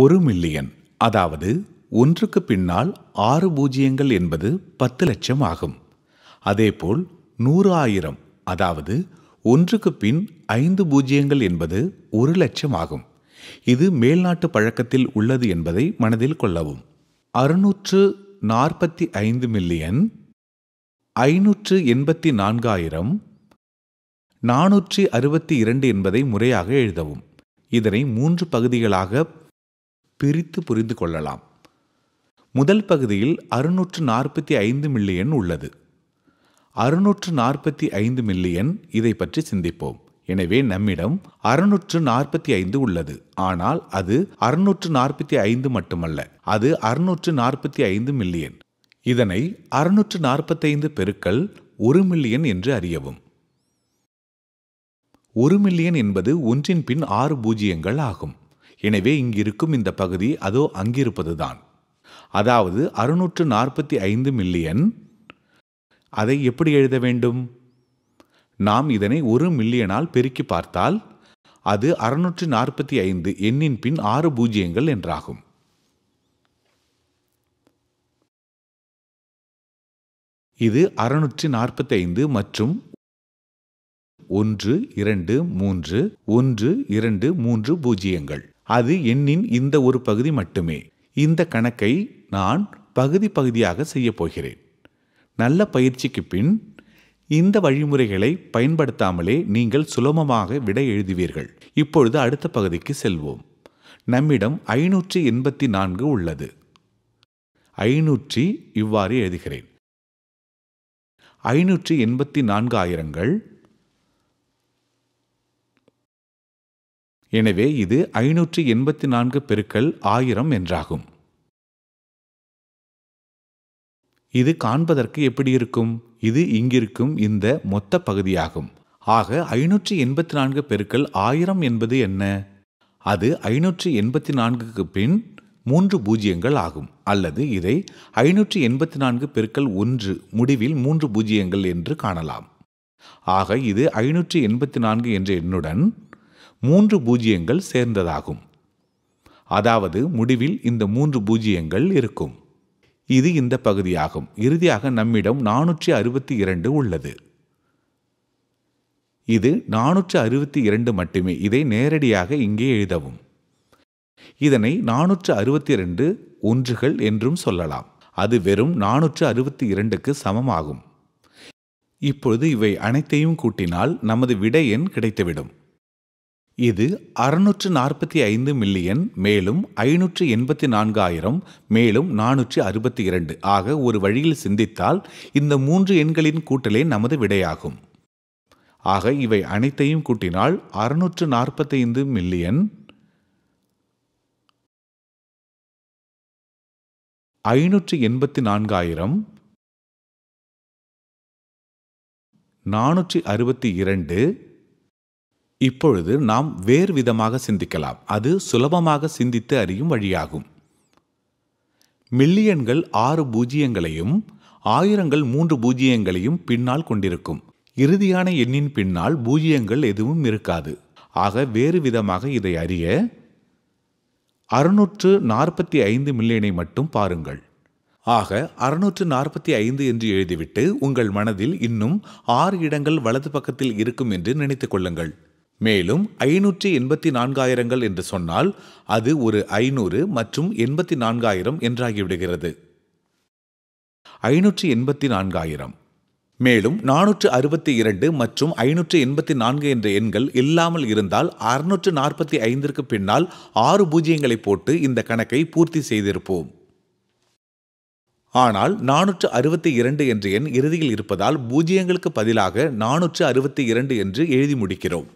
ஒரு மில்லியன் அதாவது ஒன்றுக்கு பின்னால் ஆறு பூஜ்ஜியங்கள் என்பது பத்து லட்சம் ஆகும் அதேபோல் நூறு ஆயிரம் அதாவது ஒன்றுக்கு பின் ஐந்து பூஜ்ஜியங்கள் என்பது ஒரு லட்சம் ஆகும் இது மேல்நாட்டு பழக்கத்தில் உள்ளது என்பதை மனதில் கொள்ளவும் அறுநூற்று நாற்பத்தி ஐந்து மில்லியன் ஐநூற்று எண்பத்தி நான்காயிரம் நானூற்றி அறுபத்தி இரண்டு என்பதை முறையாக எழுதவும் இதனை மூன்று பகுதிகளாக பிரித்து புரிந்து கொள்ளலாம் முதல் பகுதியில் அறுநூற்று நாற்பத்தி ஐந்து மில்லியன் உள்ளது அறுநூற்று நாற்பத்தி ஐந்து மில்லியன் இதை பற்றி சிந்திப்போம் எனவே நம்மிடம் அறுநூற்று நாற்பத்தி ஐந்து உள்ளது ஆனால் அது அறுநூற்று நாற்பத்தி ஐந்து மட்டுமல்ல அது அறுநூற்று நாற்பத்தி ஐந்து மில்லியன் இதனை அறுநூற்று நாற்பத்தைந்து பெருக்கள் ஒரு மில்லியன் என்று அறியவும் ஒரு மில்லியன் என்பது ஒன்றின் பின் ஆறு பூஜ்ஜியங்கள் ஆகும் எனவே இங்கிருக்கும் இந்த பகுதி அதோ அங்கிருப்பதுதான் அதாவது அறுநூற்று நாற்பத்தி ஐந்து மில்லியன் அதை எப்படி எழுத வேண்டும் நாம் இதனை ஒரு மில்லியனால் பெருக்கி பார்த்தால் அது அறுநூற்று நாற்பத்தி ஐந்து எண்ணின் பின் ஆறு பூஜ்ஜியங்கள் என்றாகும் இது அறுநூற்றி ஐந்து மற்றும் ஒன்று இரண்டு மூன்று ஒன்று இரண்டு மூன்று பூஜ்ஜியங்கள் அது எண்ணின் இந்த ஒரு பகுதி மட்டுமே இந்த கணக்கை நான் பகுதி பகுதியாக செய்யப் போகிறேன் நல்ல பயிற்சிக்கு பின் இந்த வழிமுறைகளை பயன்படுத்தாமலே நீங்கள் சுலபமாக விடை எழுதுவீர்கள் இப்பொழுது அடுத்த பகுதிக்கு செல்வோம் நம்மிடம் ஐநூற்றி எண்பத்தி நான்கு உள்ளது ஐநூற்றி இவ்வாறு எழுதுகிறேன் ஐநூற்றி எண்பத்தி நான்கு ஆயிரங்கள் எனவே இது ஐநூற்றி எண்பத்தி நான்கு பெருக்கள் ஆயிரம் என்றாகும் இது காண்பதற்கு எப்படி இருக்கும் இது இங்கிருக்கும் இந்த மொத்த பகுதியாகும் ஆக ஐநூற்றி எண்பத்தி நான்கு பெருக்கள் ஆயிரம் என்பது என்ன அது ஐநூற்றி எண்பத்தி நான்குக்கு பின் மூன்று பூஜ்ஜியங்கள் ஆகும் அல்லது இதை ஐநூற்றி எண்பத்தி நான்கு பெருக்கள் ஒன்று முடிவில் மூன்று பூஜ்ஜியங்கள் என்று காணலாம் ஆக இது ஐநூற்றி எண்பத்தி நான்கு என்ற எண்ணுடன் மூன்று பூஜ்ஜியங்கள் சேர்ந்ததாகும் அதாவது முடிவில் இந்த மூன்று பூஜ்ஜியங்கள் இருக்கும் இது இந்த பகுதியாகும் இறுதியாக நம்மிடம் நானூற்றி அறுபத்தி இரண்டு உள்ளது இது நானூற்று அறுபத்தி இரண்டு மட்டுமே இதை நேரடியாக இங்கே எழுதவும் இதனை நானூற்று அறுபத்தி இரண்டு ஒன்றுகள் என்றும் சொல்லலாம் அது வெறும் நானூற்று அறுபத்தி இரண்டுக்கு சமமாகும் இப்பொழுது இவை அனைத்தையும் கூட்டினால் நமது விடை எண் கிடைத்துவிடும் இது அறுநூற்று நாற்பத்தி ஐந்து மில்லியன் மேலும் ஐநூற்று எண்பத்தி நான்காயிரம் மேலும் நானூற்றி அறுபத்தி இரண்டு ஆக ஒரு வழியில் சிந்தித்தால் இந்த மூன்று எண்களின் கூட்டலே நமது விடையாகும் ஆக இவை அனைத்தையும் கூட்டினால் அறுநூற்று நாற்பத்தைந்து மில்லியன் ஐநூற்று எண்பத்தி நான்காயிரம் நானூற்றி அறுபத்தி இரண்டு இப்பொழுது நாம் வேறு விதமாக சிந்திக்கலாம் அது சுலபமாக சிந்தித்து அறியும் வழியாகும் மில்லியன்கள் ஆறு பூஜ்ஜியங்களையும் ஆயிரங்கள் மூன்று பூஜ்ஜியங்களையும் பின்னால் கொண்டிருக்கும் இறுதியான எண்ணின் பின்னால் பூஜ்ஜியங்கள் எதுவும் இருக்காது ஆக வேறு விதமாக இதை அறிய அறுநூற்று நாற்பத்தி ஐந்து மில்லியனை மட்டும் பாருங்கள் ஆக அறுநூற்று நாற்பத்தி ஐந்து என்று எழுதிவிட்டு உங்கள் மனதில் இன்னும் ஆறு இடங்கள் வலது பக்கத்தில் இருக்கும் என்று நினைத்துக் கொள்ளுங்கள் மேலும் ஐநூற்றி எண்பத்தி நான்காயிரங்கள் என்று சொன்னால் அது ஒரு ஐநூறு மற்றும் எண்பத்தி நான்காயிரம் என்றாகிவிடுகிறது ஐநூற்றி எண்பத்தி நான்காயிரம் மேலும் நானூற்று அறுபத்தி இரண்டு மற்றும் ஐநூற்று எண்பத்தி நான்கு என்ற எண்கள் இல்லாமல் இருந்தால் அறுநூற்று நாற்பத்தி ஐந்திற்கு பின்னால் ஆறு பூஜ்ஜியங்களை போட்டு இந்த கணக்கை பூர்த்தி செய்திருப்போம் ஆனால் நானூற்று அறுபத்தி இரண்டு என்ற எண் இறுதியில் இருப்பதால் பூஜ்ஜியங்களுக்கு பதிலாக நானூற்று அறுபத்தி இரண்டு என்று எழுதி முடிக்கிறோம்